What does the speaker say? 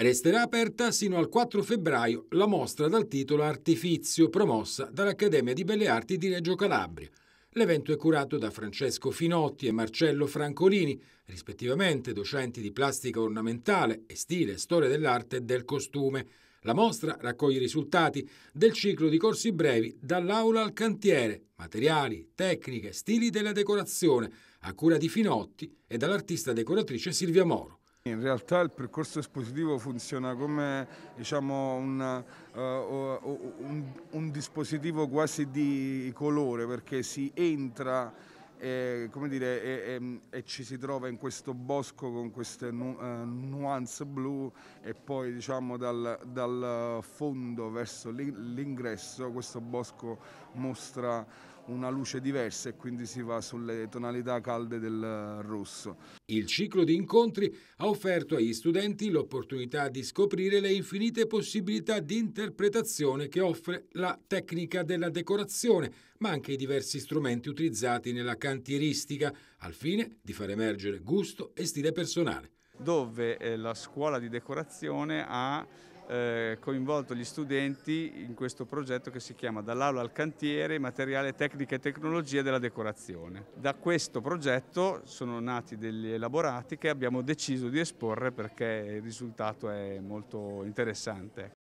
Resterà aperta sino al 4 febbraio la mostra dal titolo Artifizio promossa dall'Accademia di Belle Arti di Reggio Calabria. L'evento è curato da Francesco Finotti e Marcello Francolini, rispettivamente docenti di plastica ornamentale e stile, storia dell'arte e del costume. La mostra raccoglie i risultati del ciclo di corsi brevi dall'aula al cantiere, materiali, tecniche, stili della decorazione, a cura di Finotti e dall'artista decoratrice Silvia Moro. In realtà il percorso espositivo funziona come diciamo, un, uh, un, un, dispositivo quasi di colore perché si entra e, dire, e, e, e, ci si trova in questo bosco con queste nu, uh, nuance blu e poi diciamo, dal, dal fondo verso l'ingresso questo bosco mostra una luce diversa e quindi si va sulle tonalità calde del rosso. Il ciclo di incontri ha offerto agli studenti l'opportunità di scoprire le infinite possibilità di interpretazione che offre la tecnica della decorazione, ma anche i diversi strumenti utilizzati nella cantieristica, al fine di far emergere gusto e stile personale. Dove eh, la scuola di decorazione ha eh, coinvolto gli studenti in questo progetto che si chiama Dall'aula al cantiere, materiale, tecnica e tecnologia della decorazione. Da questo progetto sono nati degli elaborati che abbiamo deciso di esporre perché il risultato è molto interessante. Ecco.